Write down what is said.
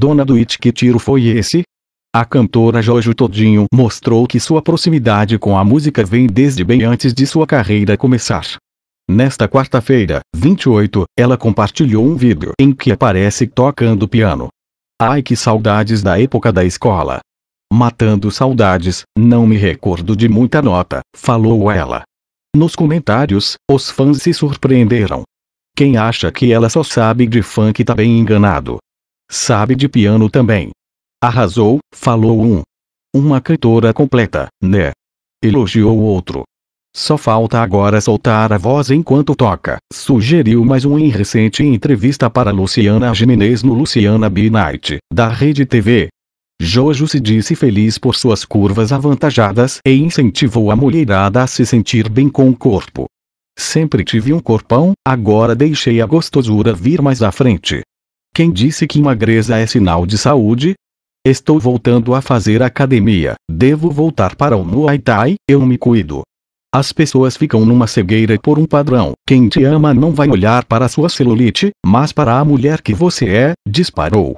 dona do It que tiro foi esse? A cantora Jojo Todinho mostrou que sua proximidade com a música vem desde bem antes de sua carreira começar. Nesta quarta-feira, 28, ela compartilhou um vídeo em que aparece tocando piano. Ai que saudades da época da escola. Matando saudades, não me recordo de muita nota, falou ela. Nos comentários, os fãs se surpreenderam. Quem acha que ela só sabe de funk tá bem enganado. Sabe de piano também. Arrasou, falou um. Uma cantora completa, né? Elogiou o outro. Só falta agora soltar a voz enquanto toca, sugeriu mais um em recente entrevista para Luciana Jimenez no Luciana B. Night, da Rede TV. Jojo se disse feliz por suas curvas avantajadas e incentivou a mulherada a se sentir bem com o corpo. Sempre tive um corpão, agora deixei a gostosura vir mais à frente. Quem disse que magreza é sinal de saúde? Estou voltando a fazer academia, devo voltar para o Muay Thai, eu me cuido. As pessoas ficam numa cegueira por um padrão. Quem te ama não vai olhar para sua celulite, mas para a mulher que você é, disparou.